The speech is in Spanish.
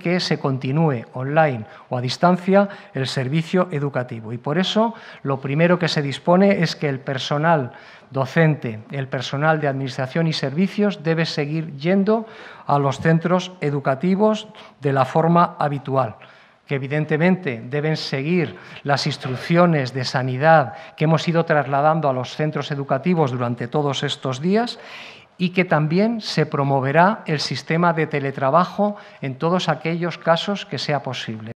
que se continúe online o a distancia el servicio educativo. Y por eso lo primero que se dispone es que el personal docente, el personal de administración y servicios debe seguir yendo a los centros educativos de la forma habitual que evidentemente deben seguir las instrucciones de sanidad que hemos ido trasladando a los centros educativos durante todos estos días y que también se promoverá el sistema de teletrabajo en todos aquellos casos que sea posible.